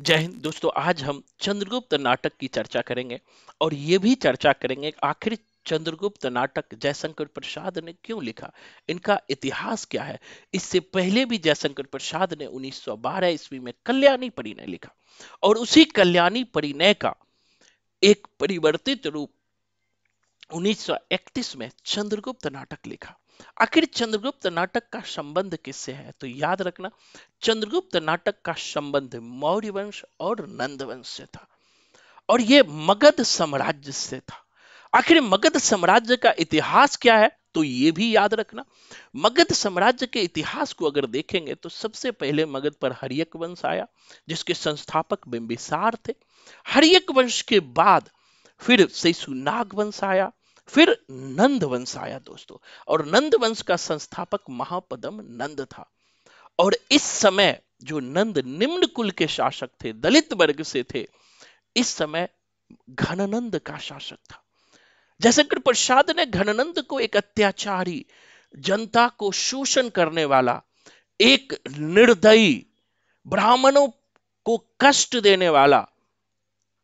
जय हिंद दोस्तों आज हम चंद्रगुप्त नाटक की चर्चा करेंगे और ये भी चर्चा करेंगे आखिर चंद्रगुप्त नाटक जयशंकर प्रसाद ने क्यों लिखा इनका इतिहास क्या है इससे पहले भी जयशंकर प्रसाद ने 1912 ईस्वी में कल्याणी परिणय लिखा और उसी कल्याणी परिणय का एक परिवर्तित रूप 1931 में चंद्रगुप्त नाटक लिखा आखिर चंद्रगुप्त नाटक का संबंध किससे है तो याद रखना चंद्रगुप्त नाटक का संबंध मौर्य वंश और नंद वंश से था और ये मगध साम्राज्य से था आखिर मगध साम्राज्य का इतिहास क्या है तो ये भी याद रखना मगध साम्राज्य के इतिहास को अगर देखेंगे तो सबसे पहले मगध पर हरियक वंश आया जिसके संस्थापक बिंबिसार थे हरियक वंश के बाद फिर सैसुनाग वंश आया फिर नंद वंश आया दोस्तों और नंद वंश का संस्थापक महापदम नंद था और इस समय जो नंद निम्न कुल के शासक थे दलित वर्ग से थे इस समय घननंद का शासक था जयशंकर प्रसाद ने घननंद को एक अत्याचारी जनता को शोषण करने वाला एक निर्दयी ब्राह्मणों को कष्ट देने वाला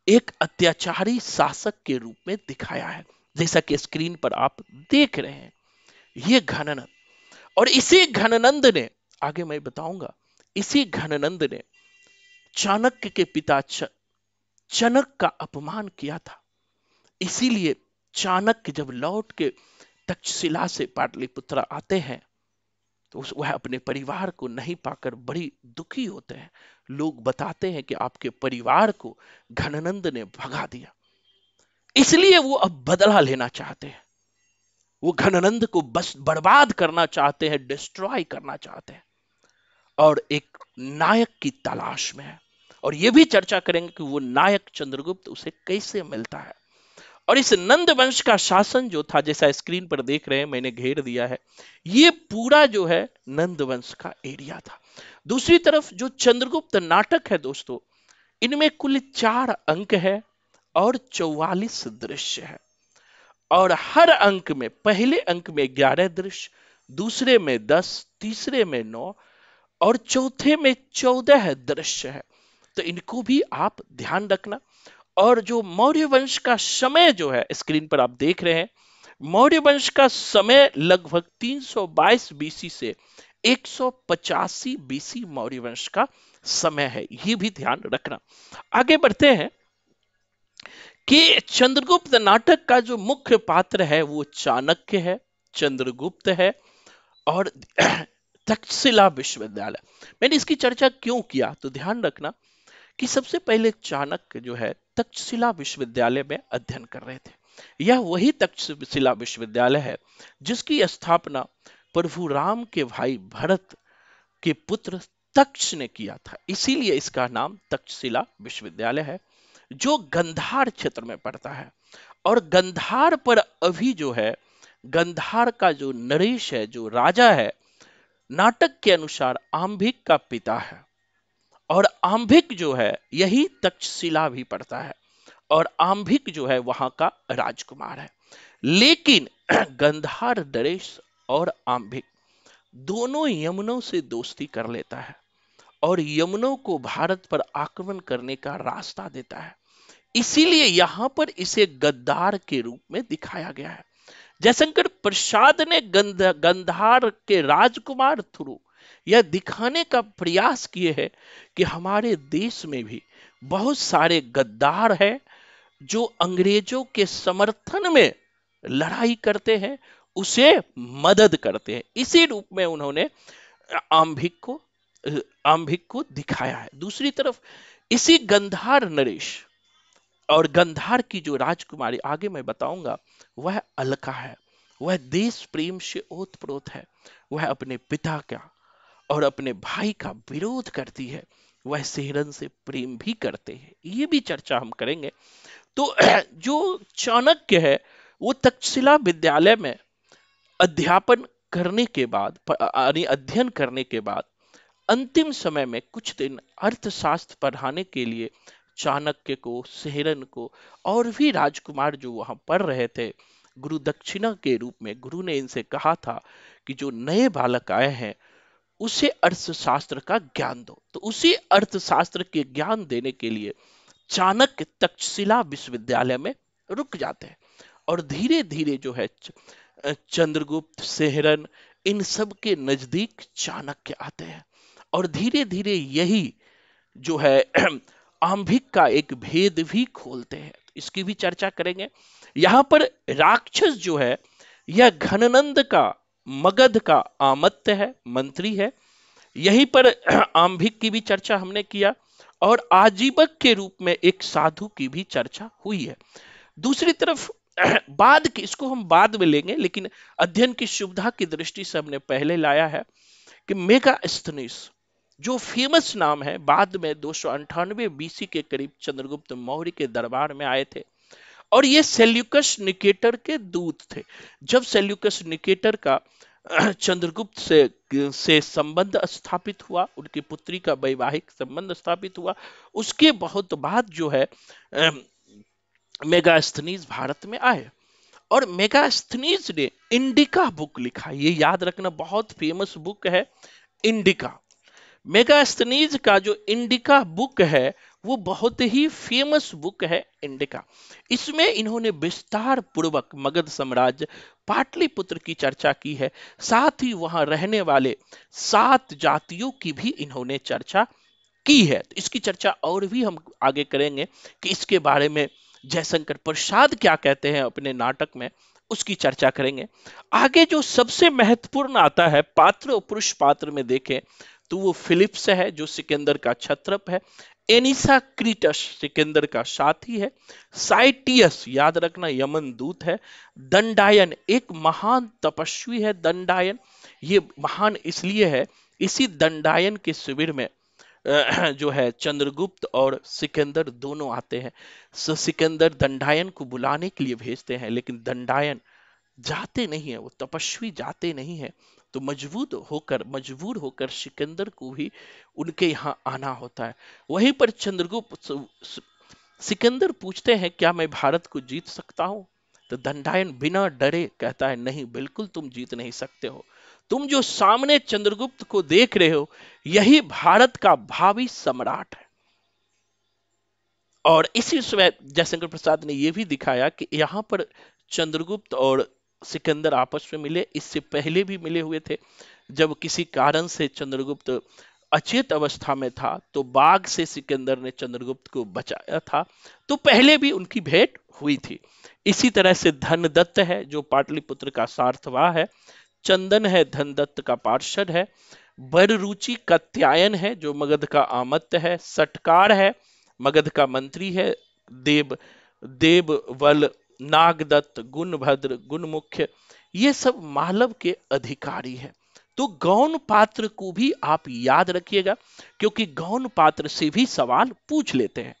एक अत्याचारी शासक के रूप में दिखाया है जैसा कि स्क्रीन पर आप देख रहे हैं ये घननंद और इसी घननंद ने आगे मैं बताऊंगा इसी घननंद ने चाणक्य के पिता चनक का अपमान किया था इसीलिए चाणक्य जब लौट के तक्षशिला से पाटलिपुत्र आते हैं तो वह अपने परिवार को नहीं पाकर बड़ी दुखी होते हैं लोग बताते हैं कि आपके परिवार को घननंद ने भगा दिया इसलिए वो अब बदला लेना चाहते हैं वो घनानंद को बस बर्बाद करना चाहते हैं डिस्ट्रॉय करना चाहते हैं और एक नायक की तलाश में है और ये भी चर्चा करेंगे कि वो नायक चंद्रगुप्त उसे कैसे मिलता है और इस नंद वंश का शासन जो था जैसा स्क्रीन पर देख रहे हैं मैंने घेर दिया है ये पूरा जो है नंद वंश का एरिया था दूसरी तरफ जो चंद्रगुप्त नाटक है दोस्तों इनमें कुल चार अंक है और चौवालीस दृश्य है और हर अंक में पहले अंक में ग्यारह दृश्य दूसरे में दस तीसरे में नौ और चौथे में चौदह दृश्य है तो इनको भी आप ध्यान रखना और जो मौर्य वंश का समय जो है स्क्रीन पर आप देख रहे हैं मौर्य वंश का समय लगभग 322 बीसी से एक बीसी मौर्य वंश का समय है ये भी ध्यान रखना आगे बढ़ते हैं कि चंद्रगुप्त नाटक का जो मुख्य पात्र है वो चाणक्य है चंद्रगुप्त है और तक्षशिला विश्वविद्यालय मैंने इसकी चर्चा क्यों किया तो ध्यान रखना कि सबसे पहले चाणक्य जो है तक्षशिला विश्वविद्यालय में अध्ययन कर रहे थे यह वही तक्षशिला विश्वविद्यालय है जिसकी स्थापना प्रभु राम के भाई भरत के पुत्र तक्ष ने किया था इसीलिए इसका नाम तक्षशिला विश्वविद्यालय है जो गंधार क्षेत्र में पड़ता है और गंधार पर अभी जो है गंधार का जो नरेश है जो राजा है नाटक के अनुसार आम्भिक का पिता है और आंभिक जो है यही तक्षशिला भी पड़ता है और आम्भिक जो है वहां का राजकुमार है लेकिन गंधार नरेश और आम्भिक दोनों यमुनों से दोस्ती कर लेता है और यमुनों को भारत पर आक्रमण करने का रास्ता देता है इसीलिए यहां पर इसे गद्दार के रूप में दिखाया गया है जयशंकर प्रसाद ने गंध, गंधार के राजकुमार थ्रू यह दिखाने का प्रयास किए हैं कि हमारे देश में भी बहुत सारे गद्दार हैं जो अंग्रेजों के समर्थन में लड़ाई करते हैं उसे मदद करते हैं इसी रूप में उन्होंने आम्भिक को आंभिक को दिखाया है दूसरी तरफ इसी गंधार नरेश और गंधार की जो राजकुमारी आगे मैं बताऊंगा वह अलका है वह देश प्रेम से ओतप्रोत है वह अपने पिता का और अपने भाई का विरोध करती है वह सेहरन से प्रेम भी करते हैं ये भी चर्चा हम करेंगे तो जो चाणक्य है वो तक्षशिला विद्यालय में अध्यापन करने के बाद यानी अध्ययन करने के बाद अंतिम समय में कुछ दिन अर्थशास्त्र पढ़ाने के लिए चाणक्य को सेहरन को और भी राजकुमार जो वहां पढ़ रहे थे गुरु दक्षिणा के रूप में गुरु ने इनसे कहा था कि जो नए बालक आए हैं उसे अर्थशास्त्र का ज्ञान दो तो उसी अर्थशास्त्र के ज्ञान देने के लिए चाणक्य तक्षशिला विश्वविद्यालय में रुक जाते हैं और धीरे धीरे जो है चंद्रगुप्त सेहरन इन सब के नजदीक चाणक्य आते हैं और धीरे धीरे यही जो है आंभिक का एक भेद भी खोलते हैं इसकी भी चर्चा करेंगे यहाँ पर राक्षस जो है यह घननंद का मगध का आमत्य है मंत्री है यहीं पर आंभिक की भी चर्चा हमने किया और आजीवक के रूप में एक साधु की भी चर्चा हुई है दूसरी तरफ बाद की इसको हम बाद में लेंगे लेकिन अध्ययन की सुविधा की दृष्टि से हमने पहले लाया है कि मेगा स्थनिस जो फेमस नाम है बाद में दो सौ अंठानवे बीसी के करीब चंद्रगुप्त मौर्य के दरबार में आए थे और ये सेल्यूकस निकेटर के दूत थे जब सेल्यूकस निकेटर का चंद्रगुप्त से से संबंध स्थापित हुआ उनकी पुत्री का वैवाहिक संबंध स्थापित हुआ उसके बहुत बाद जो है मेगास्थनीज भारत में आए और मेगास्थनीज ने इंडिका बुक लिखा ये याद रखना बहुत फेमस बुक है इंडिका मेगास्तनीज का जो इंडिका बुक है वो बहुत ही फेमस बुक है इंडिका इसमें इन्होंने विस्तार पूर्वक मगध साम्राज्य पाटलिपुत्र की चर्चा की है साथ ही वहां रहने वाले सात जातियों की भी इन्होंने चर्चा की है तो इसकी चर्चा और भी हम आगे करेंगे कि इसके बारे में जयशंकर प्रसाद क्या कहते हैं अपने नाटक में उसकी चर्चा करेंगे आगे जो सबसे महत्वपूर्ण आता है पात्र और पुरुष पात्र में देखें तो वो फिलिप्स है जो सिकंदर का छत्रप है एनिसा क्रीटस सिकंदर का साथी है साइटियस याद रखना यमन दूत है दंडायन एक महान तपस्वी है दंडायन ये महान इसलिए है इसी दंडायन के शिविर में जो है चंद्रगुप्त और सिकंदर दोनों आते हैं सो सिकंदर दंडायन को बुलाने के लिए भेजते हैं लेकिन दंडायन जाते नहीं है वो तपस्वी जाते नहीं है तो मजबूत होकर मजबूर होकर सिकंदर को भी उनके यहाँ आना होता है वहीं पर चंद्रगुप्त सिकंदर पूछते हैं क्या मैं भारत को जीत सकता हूँ तो दंडायन बिना डरे कहता है नहीं बिल्कुल तुम जीत नहीं सकते हो तुम जो सामने चंद्रगुप्त को देख रहे हो यही भारत का भावी सम्राट है और इसी समय जयशंकर प्रसाद ने यह भी दिखाया कि यहां पर चंद्रगुप्त और सिकंदर आपस में मिले इससे पहले भी मिले हुए थे जब किसी कारण से चंद्रगुप्त अचेत अवस्था में था तो बाघ से सिकंदर ने चंद्रगुप्त को बचाया था तो पहले भी उनकी भेंट हुई थी इसी तरह से धनदत्त है जो पाटलिपुत्र का सार्थवा है चंदन है धनदत्त का पार्षद है बररुचि कत्यायन है जो मगध का आमत्य है सटकार है मगध का मंत्री है देव देव वल नागदत्त गुणभद्र गुणमुख्य ये सब मालव के अधिकारी हैं तो गौन पात्र को भी आप याद रखिएगा क्योंकि गौन पात्र से भी सवाल पूछ लेते हैं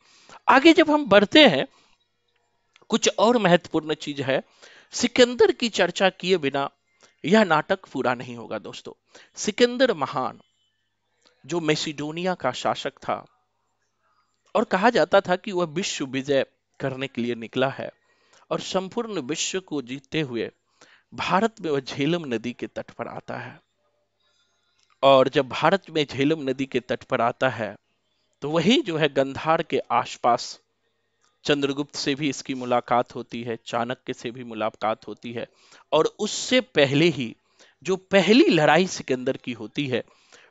आगे जब हम बढ़ते हैं कुछ और महत्वपूर्ण चीज है सिकंदर की चर्चा किए बिना यह नाटक पूरा नहीं होगा दोस्तों सिकंदर महान जो मेसिडोनिया का शासक था और कहा जाता था कि वह विश्व विजय करने के लिए निकला है और संपूर्ण विश्व को जीतते हुए भारत में वह झेलम नदी के तट पर आता है और जब भारत में झेलम नदी के तट पर आता है तो वही जो है गंधार के आसपास चंद्रगुप्त से भी इसकी मुलाकात होती है चाणक्य से भी मुलाकात होती है और उससे पहले ही जो पहली लड़ाई सिकंदर की होती है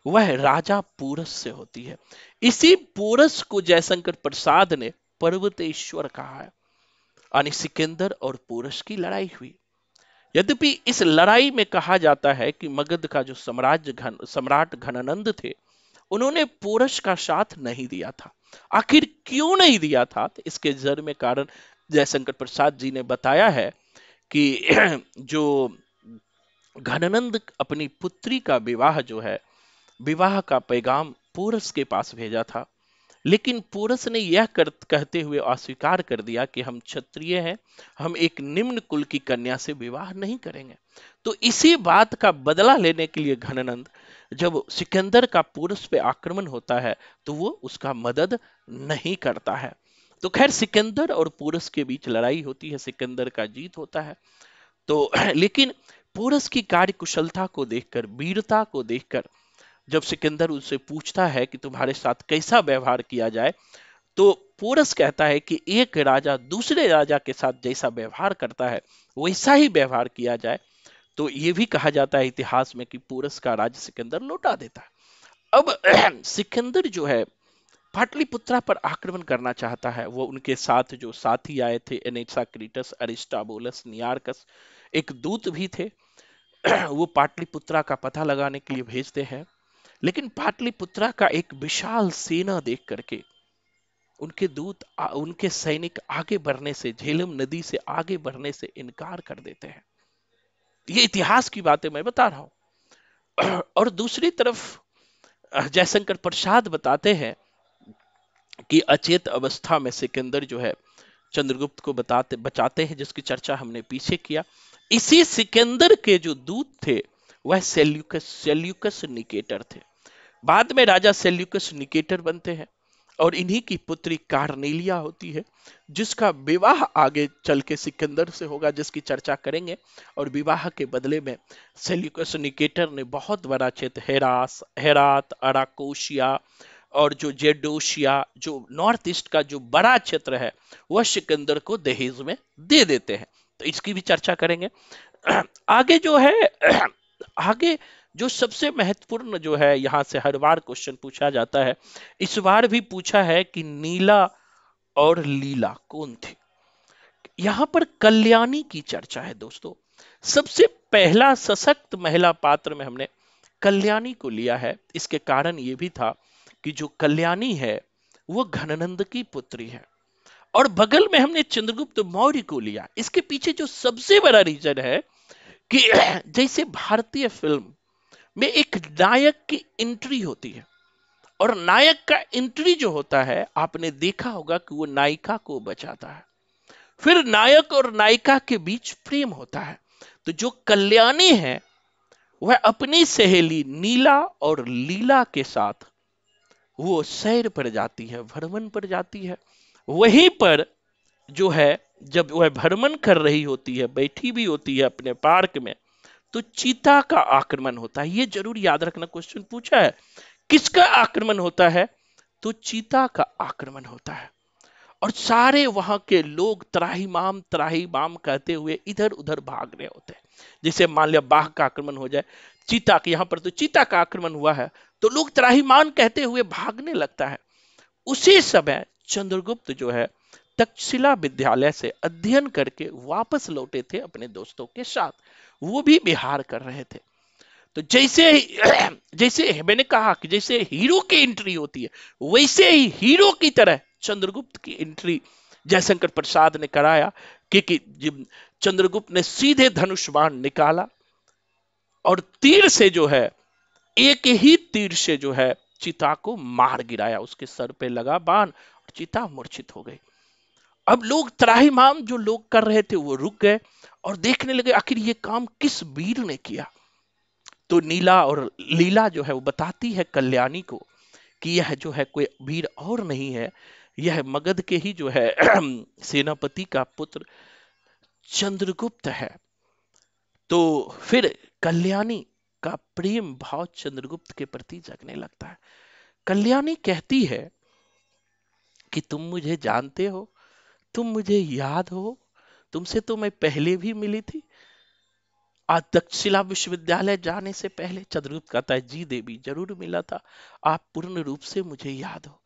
वह राजा पूरस से होती है इसी पूरस को जयशंकर प्रसाद ने पर्वतेश्वर कहा है यानी सिकंदर और पूरस की लड़ाई हुई यद्यपि इस लड़ाई में कहा जाता है कि मगध का जो साम्राज्य घन सम्राट घनानंद थे उन्होंने पूरस का साथ नहीं दिया था आखिर क्यों नहीं दिया था तो इसके जर में कारण जयशंकर प्रसाद जी ने बताया है कि जो घनानंद अपनी पुत्री का विवाह जो है विवाह का पैगाम पूरस के पास भेजा था लेकिन पोरस ने यह कर, कहते हुए अस्वीकार कर दिया कि हम क्षत्रिय हैं हम एक निम्न कुल की कन्या से विवाह नहीं करेंगे तो इसी बात का बदला लेने के लिए घननंद जब सिकंदर का पोरस पे आक्रमण होता है तो वो उसका मदद नहीं करता है तो खैर सिकंदर और पोरस के बीच लड़ाई होती है सिकंदर का जीत होता है तो लेकिन पोरस की कार्य कुशलता को देखकर वीरता को देखकर जब सिकंदर उनसे पूछता है कि तुम्हारे साथ कैसा व्यवहार किया जाए तो पोरस कहता है कि एक राजा दूसरे राजा के साथ जैसा व्यवहार करता है वैसा ही व्यवहार किया जाए तो ये भी कहा जाता है इतिहास में कि पोरस का राज सिकंदर लौटा देता है अब सिकंदर जो है पाटलिपुत्रा पर आक्रमण करना चाहता है वो उनके साथ जो साथी आए थे एनेक्सा अरिस्टाबोलस नियारकस एक दूत भी थे वो पाटलिपुत्रा का पता लगाने के लिए भेजते हैं लेकिन पाटलिपुत्रा का एक विशाल सेना देख करके उनके दूत उनके सैनिक आगे बढ़ने से झेलम नदी से आगे बढ़ने से इनकार कर देते हैं ये इतिहास की बातें मैं बता रहा हूं और दूसरी तरफ जयशंकर प्रसाद बताते हैं कि अचेत अवस्था में सिकंदर जो है चंद्रगुप्त को बताते बचाते हैं जिसकी चर्चा हमने पीछे किया इसी सिकंदर के जो दूत थे वह सेल्यूकस सेल्यूकस निकेटर थे बाद में राजा सेल्यूकस निकेटर बनते हैं और इन्हीं की पुत्री कार्नेलिया होती है जिसका विवाह आगे चल के सिकंदर से होगा जिसकी चर्चा करेंगे और विवाह के बदले में सेल्यूकस निकेटर ने बहुत बड़ा क्षेत्र हेरास हेरात अराकोशिया और जो जेडोशिया जो नॉर्थ ईस्ट का जो बड़ा क्षेत्र है वह सिकंदर को दहेज में दे देते हैं तो इसकी भी चर्चा करेंगे आगे जो है आगे जो सबसे महत्वपूर्ण जो है यहाँ से हर बार क्वेश्चन पूछा जाता है इस बार भी पूछा है कि नीला और लीला कौन थी यहाँ पर कल्याणी की चर्चा है दोस्तों सबसे पहला सशक्त महिला पात्र में हमने कल्याणी को लिया है इसके कारण ये भी था कि जो कल्याणी है वो घनानंद की पुत्री है और बगल में हमने चंद्रगुप्त मौर्य को लिया इसके पीछे जो सबसे बड़ा रीजन है कि जैसे भारतीय फिल्म में एक नायक की एंट्री होती है और नायक का एंट्री जो होता है आपने देखा होगा कि वो नायिका को बचाता है फिर नायक और नायिका के बीच प्रेम होता है तो जो कल्याणी है वह अपनी सहेली नीला और लीला के साथ वो सैर पर जाती है भ्रमण पर जाती है वहीं पर जो है जब वह भ्रमण कर रही होती है बैठी भी होती है अपने पार्क में तो चीता का आक्रमण होता है ये जरूर याद रखना क्वेश्चन पूछा है किसका आक्रमण होता है तो चीता का आक्रमण होता है और सारे वहां के लोग त्राही माम त्राही माम कहते हुए इधर उधर भाग रहे होते हैं जैसे मान लिया बाघ का आक्रमण हो जाए चीता के यहाँ पर तो चीता का आक्रमण हुआ है तो लोग त्राहीमान कहते हुए भागने लगता है उसी समय चंद्रगुप्त जो है तक्षशिला विद्यालय से अध्ययन करके वापस लौटे थे अपने दोस्तों के साथ वो भी बिहार कर रहे थे तो जैसे जैसे मैंने कहा कि जैसे हीरो की एंट्री होती है वैसे ही हीरो की तरह चंद्रगुप्त की एंट्री जयशंकर प्रसाद ने कराया क्योंकि चंद्रगुप्त ने सीधे धनुष बाण निकाला और तीर से जो है एक ही तीर से जो है चिता को मार गिराया उसके सर पे लगा बाण और चिता मूर्छित हो गई अब लोग माम जो लोग कर रहे थे वो रुक गए और देखने लगे आखिर ये काम किस वीर ने किया तो नीला और लीला जो है वो बताती है कल्याणी को कि यह जो है कोई वीर और नहीं है यह मगध के ही जो है सेनापति का पुत्र चंद्रगुप्त है तो फिर कल्याणी का प्रेम भाव चंद्रगुप्त के प्रति जगने लगता है कल्याणी कहती है कि तुम मुझे जानते हो तुम मुझे याद हो तुमसे तो मैं पहले भी मिली थी आज दक्षशिला विश्वविद्यालय जाने से पहले चंद्रगुप्त कहता है जी देवी जरूर मिला था आप पूर्ण रूप से मुझे याद हो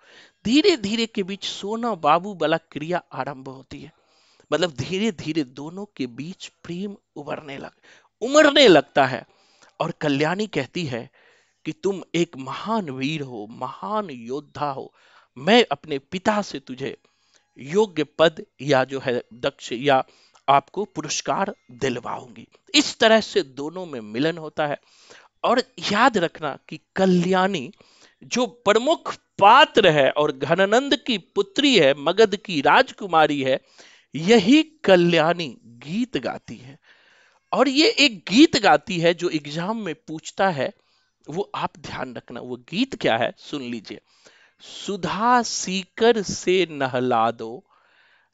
धीरे धीरे के बीच सोना बाबू वाला क्रिया आरंभ होती है मतलब धीरे धीरे दोनों के बीच प्रेम उभरने लग उमरने लगता है और कल्याणी कहती है कि तुम एक महान वीर हो महान योद्धा हो मैं अपने पिता से तुझे योग्य पद या जो है दक्ष या आपको पुरस्कार दिलवाऊंगी इस तरह से दोनों में मिलन होता है और याद रखना कि कल्याणी जो प्रमुख पात्र है और घनानंद की पुत्री है मगध की राजकुमारी है यही कल्याणी गीत गाती है और ये एक गीत गाती है जो एग्जाम में पूछता है वो आप ध्यान रखना वो गीत क्या है सुन लीजिए सुधा सीकर से नहला दो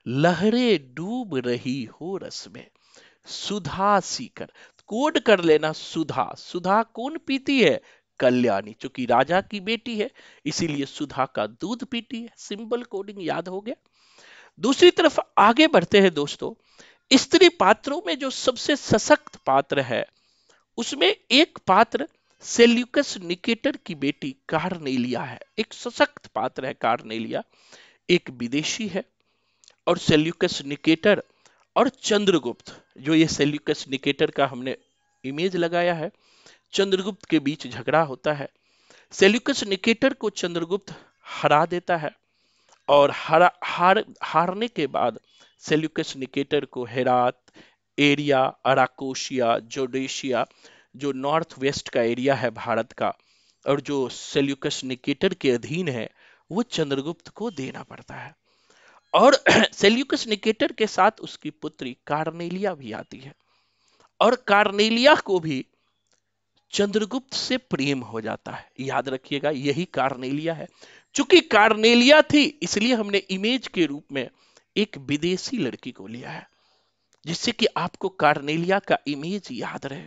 लहरे डूब रही हो रस में सुधा सीकर कोड कर लेना सुधा सुधा कौन पीती है कल्याणी चूंकि राजा की बेटी है इसीलिए सुधा का दूध पीती है सिंबल कोडिंग याद हो गया दूसरी तरफ आगे बढ़ते हैं दोस्तों स्त्री पात्रों में जो सबसे सशक्त पात्र है उसमें एक पात्र सेल्यूकस निकेटर की बेटी कार्नेलिया है एक सशक्त पात्र है कार्नेलिया एक विदेशी है और सेल्यूकस निकेटर और चंद्रगुप्त जो ये सेल्यूकस निकेटर का हमने इमेज लगाया है चंद्रगुप्त के बीच झगड़ा होता है सेल्यूकस निकेटर को चंद्रगुप्त हरा देता है और हरा हार हारने के बाद सेल्यूकस निकेटर को हेरात एरिया अराकोशिया जोडेशिया जो नॉर्थ वेस्ट का एरिया है भारत का और जो सेल्यूकस निकेटर के अधीन है वो चंद्रगुप्त को देना पड़ता है और सेल्यूकस निकेटर के साथ उसकी पुत्री कार्नेलिया भी आती है और कार्नेलिया को भी चंद्रगुप्त से प्रेम हो जाता है याद रखिएगा यही कार्नेलिया है चूंकि कार्नेलिया थी इसलिए हमने इमेज के रूप में एक विदेशी लड़की को लिया है जिससे कि आपको कार्नेलिया का इमेज याद रहे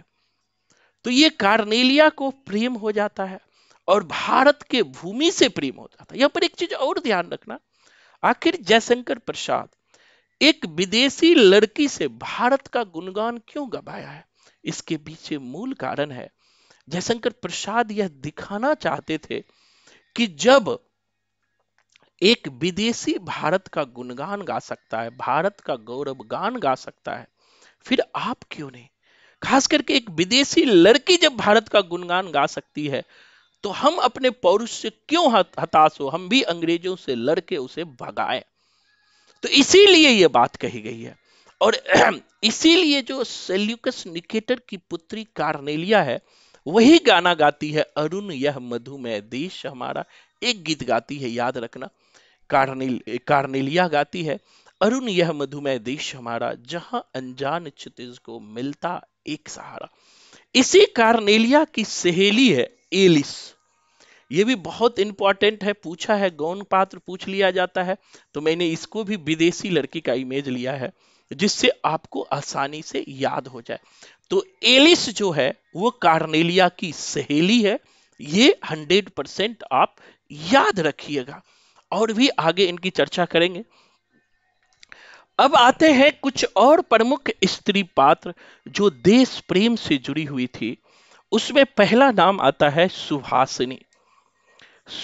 तो ये कार्नेलिया को प्रेम हो जाता है और भारत के भूमि से प्रेम हो जाता है यहाँ पर एक चीज और ध्यान रखना आखिर जयशंकर प्रसाद एक विदेशी लड़की से भारत का गुणगान क्यों गवाया है इसके पीछे मूल कारण है जयशंकर प्रसाद यह दिखाना चाहते थे कि जब एक विदेशी भारत का गुणगान गा सकता है भारत का गौरव गान गा सकता है फिर आप क्यों नहीं खास करके एक विदेशी लड़की जब भारत का गुणगान गा सकती है तो हम अपने पौरुष से क्यों हताश हो हम भी अंग्रेजों से लड़के उसे भगाए तो इसीलिए यह बात कही गई है और इसीलिए जो सेल्यूकस निकेटर की पुत्री कार्नेलिया है वही गाना गाती है अरुण यह मधुमेह देश हमारा एक गीत गाती है याद रखना कार्नेल कार्नेलिया गाती है अरुण यह मधुमेह देश हमारा जहां अनजान क्षितिज को मिलता एक सहारा इसी कार्नेलिया की सहेली है एलिस ये भी बहुत इंपॉर्टेंट है पूछा है गौन पात्र पूछ लिया जाता है तो मैंने इसको भी विदेशी लड़की का इमेज लिया है जिससे आपको आसानी से याद हो जाए तो एलिस जो है वो कार्नेलिया की सहेली है ये 100 परसेंट आप याद रखिएगा और भी आगे इनकी चर्चा करेंगे अब आते हैं कुछ और प्रमुख स्त्री पात्र जो देश प्रेम से जुड़ी हुई थी उसमें पहला नाम आता है सुहासिनी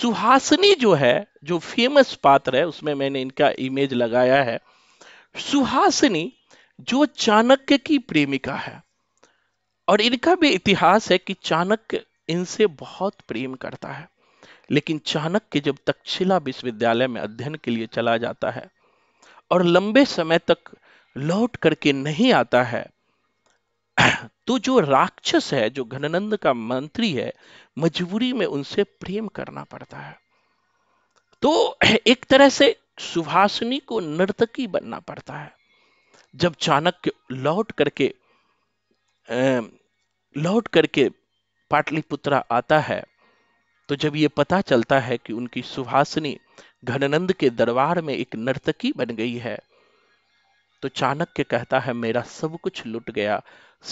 सुहासिनी जो है जो फेमस पात्र है उसमें मैंने इनका इमेज लगाया है सुहासिनी जो चाणक्य की प्रेमिका है और इनका भी इतिहास है कि चाणक्य इनसे बहुत प्रेम करता है लेकिन चाणक्य जब तक्षशिला विश्वविद्यालय में अध्ययन के लिए चला जाता है और लंबे समय तक लौट करके नहीं आता है तो जो राक्षस है जो घननंद का मंत्री है मजबूरी में उनसे प्रेम करना पड़ता है तो एक तरह से सुभाषिनी को नर्तकी बनना पड़ता है जब चाणक्य लौट करके लौट करके पाटलिपुत्रा आता है तो जब ये पता चलता है कि उनकी सुभाषिनी घननंद के दरबार में एक नर्तकी बन गई है तो चाणक्य कहता है मेरा सब कुछ लुट गया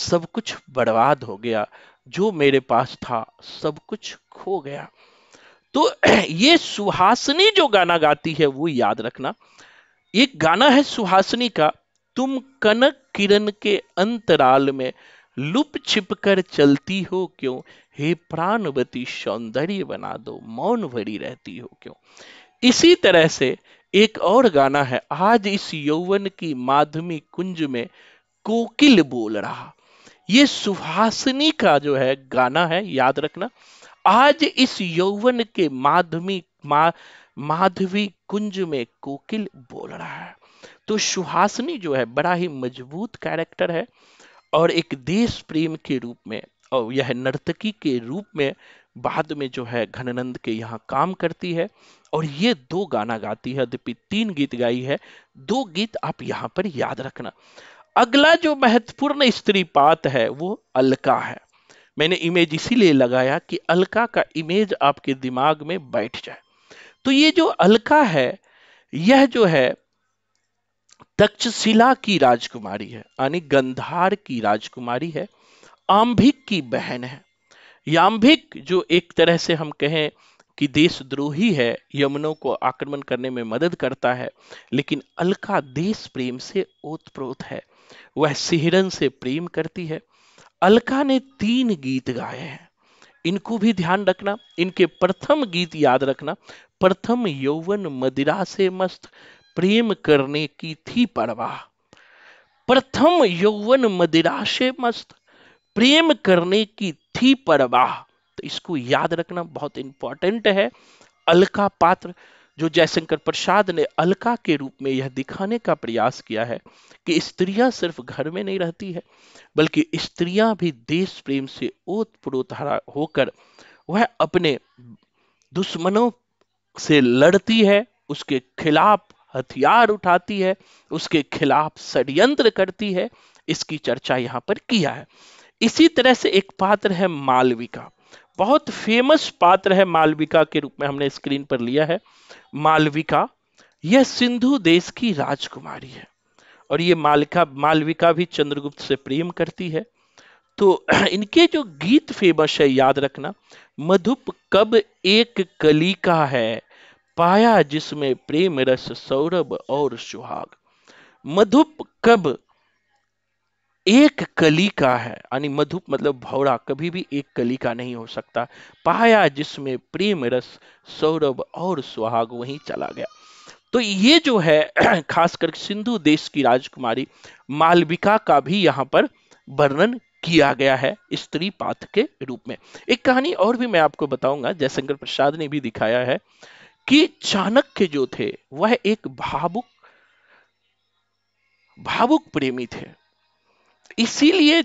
सब कुछ बर्बाद हो गया जो मेरे पास था सब कुछ खो गया तो ये सुहासनी जो गाना गाती है वो याद रखना एक गाना है सुहासनी का तुम कनक किरण के अंतराल में लुप छिप कर चलती हो क्यों हे प्राणवती सौंदर्य बना दो मौन भरी रहती हो क्यों इसी तरह से एक और गाना है आज इस यौवन की माध्यमी कुंज में कोकिल बोल रहा ये सुहासिनी का जो है गाना है याद रखना आज इस यौवन के माध्यमी मा, माधवी कुंज में कोकिल बोल रहा है तो सुहासिनी जो है बड़ा ही मजबूत कैरेक्टर है और एक देश प्रेम के रूप में और यह नर्तकी के रूप में बाद में जो है घननंद के यहाँ काम करती है और ये दो गाना गाती है यद्यपि तीन गीत गाई है दो गीत आप यहाँ पर याद रखना अगला जो महत्वपूर्ण स्त्री पात है वो अलका है मैंने इमेज इसीलिए लगाया कि अलका का इमेज आपके दिमाग में बैठ जाए तो ये जो अलका है यह जो है तक्षशिला की राजकुमारी है यानी गंधार की राजकुमारी है आंभिक की बहन है याम्भिक जो एक तरह से हम कहें कि देशद्रोही है यमुनों को आक्रमण करने में मदद करता है लेकिन अलका देश प्रेम से ओतप्रोत है वह सिहरन से प्रेम करती है अलका ने तीन गीत गाए हैं इनको भी ध्यान रखना इनके प्रथम गीत याद रखना प्रथम यौवन मदिरा से मस्त प्रेम करने की थी परवाह प्रथम यौवन मदिरा से मस्त प्रेम करने की बुद्धि परवाह तो इसको याद रखना बहुत इंपॉर्टेंट है अलका पात्र जो जयशंकर प्रसाद ने अलका के रूप में यह दिखाने का प्रयास किया है कि स्त्रियां सिर्फ घर में नहीं रहती है बल्कि स्त्रियां भी देश प्रेम से ओत प्रोत होकर वह अपने दुश्मनों से लड़ती है उसके खिलाफ हथियार उठाती है उसके खिलाफ षड्यंत्र करती है इसकी चर्चा यहाँ पर किया है इसी तरह से एक पात्र है मालविका बहुत फेमस पात्र है मालविका के रूप में हमने स्क्रीन पर लिया है मालविका यह सिंधु देश की राजकुमारी है और ये मालिका मालविका भी चंद्रगुप्त से प्रेम करती है तो इनके जो गीत फेमस है याद रखना मधुप कब एक कली का है पाया जिसमें प्रेम रस सौरभ और सुहाग मधुप कब एक कली का है यानी मधुप मतलब भौरा कभी भी एक कली का नहीं हो सकता पाया जिसमें प्रेम रस सौरभ और सुहाग वहीं चला गया तो ये जो है खासकर सिंधु देश की राजकुमारी मालविका का भी यहाँ पर वर्णन किया गया है स्त्री पाथ के रूप में एक कहानी और भी मैं आपको बताऊंगा जयशंकर प्रसाद ने भी दिखाया है कि चाणक्य जो थे वह एक भावुक भावुक प्रेमी थे इसीलिए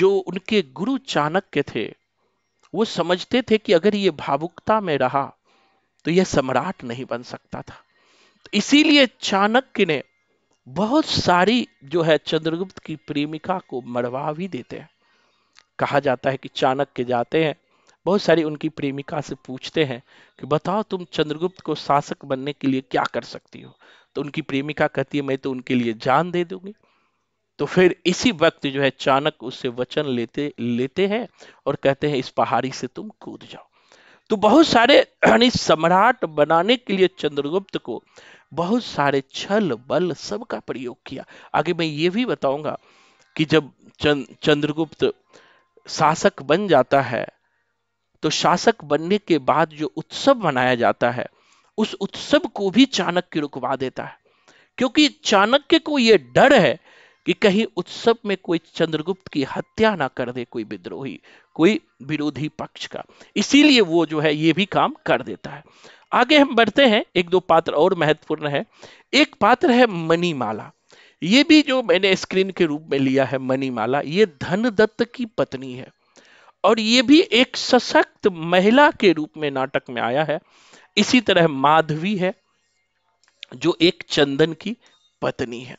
जो उनके गुरु चाणक्य थे वो समझते थे कि अगर ये भावुकता में रहा तो यह सम्राट नहीं बन सकता था इसीलिए चाणक्य ने बहुत सारी जो है चंद्रगुप्त की प्रेमिका को मरवा भी देते हैं कहा जाता है कि चाणक्य जाते हैं बहुत सारी उनकी प्रेमिका से पूछते हैं कि बताओ तुम चंद्रगुप्त को शासक बनने के लिए क्या कर सकती हो तो उनकी प्रेमिका कहती है मैं तो उनके लिए जान दे दूंगी तो फिर इसी वक्त जो है चाणक उससे वचन लेते लेते हैं और कहते हैं इस पहाड़ी से तुम कूद जाओ तो बहुत सारे सम्राट बनाने के लिए चंद्रगुप्त को बहुत सारे छल बल सब का प्रयोग किया आगे मैं ये भी बताऊंगा कि जब चंद्रगुप्त शासक बन जाता है तो शासक बनने के बाद जो उत्सव मनाया जाता है उस उत्सव को भी चाणक्य रुकवा देता है क्योंकि चाणक्य को यह डर है कि कहीं उत्सव में कोई चंद्रगुप्त की हत्या ना कर दे कोई विद्रोही कोई विरोधी पक्ष का इसीलिए वो जो है ये भी काम कर देता है आगे हम बढ़ते हैं एक दो पात्र और महत्वपूर्ण है एक पात्र है मणिमाला ये भी जो मैंने स्क्रीन के रूप में लिया है मणिमाला ये धनदत्त की पत्नी है और ये भी एक सशक्त महिला के रूप में नाटक में आया है इसी तरह माधवी है जो एक चंदन की पत्नी है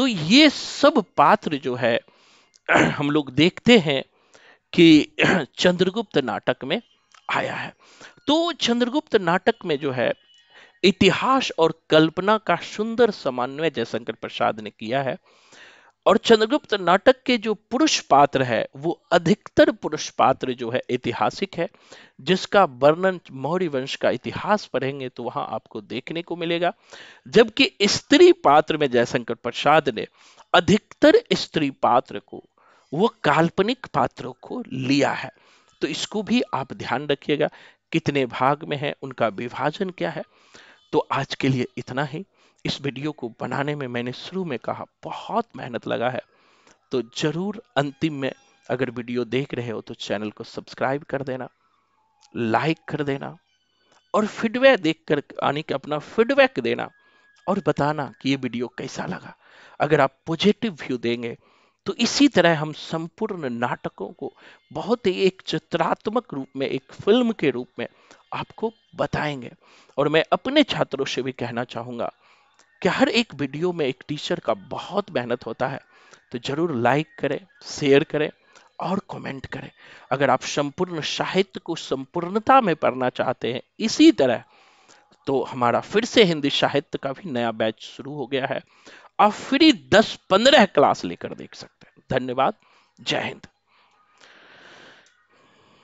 तो ये सब पात्र जो है हम लोग देखते हैं कि चंद्रगुप्त नाटक में आया है तो चंद्रगुप्त नाटक में जो है इतिहास और कल्पना का सुंदर समन्वय जयशंकर प्रसाद ने किया है और चंद्रगुप्त नाटक के जो पुरुष पात्र है वो अधिकतर पुरुष पात्र जो है ऐतिहासिक है जिसका वर्णन मौर्य वंश का इतिहास पढ़ेंगे तो वहां आपको देखने को मिलेगा जबकि स्त्री पात्र में जयशंकर प्रसाद ने अधिकतर स्त्री पात्र को वो काल्पनिक पात्रों को लिया है तो इसको भी आप ध्यान रखिएगा कितने भाग में है उनका विभाजन क्या है तो आज के लिए इतना ही इस वीडियो को बनाने में मैंने शुरू में कहा बहुत मेहनत लगा है तो जरूर अंतिम में अगर वीडियो देख रहे हो तो चैनल को सब्सक्राइब कर देना लाइक कर देना और फीडबैक देख कर आने के अपना फीडबैक देना और बताना कि ये वीडियो कैसा लगा अगर आप पॉजिटिव व्यू देंगे तो इसी तरह हम संपूर्ण नाटकों को बहुत ही एक चित्रात्मक रूप में एक फिल्म के रूप में आपको बताएंगे और मैं अपने छात्रों से भी कहना चाहूँगा कि हर एक वीडियो में एक टीचर का बहुत मेहनत होता है तो जरूर लाइक करें शेयर करें और कमेंट करें अगर आप संपूर्ण साहित्य को संपूर्णता में पढ़ना चाहते हैं इसी तरह तो हमारा फिर से हिंदी साहित्य का भी नया बैच शुरू हो गया है आप फ्री दस पंद्रह क्लास लेकर देख सकते हैं धन्यवाद जय हिंद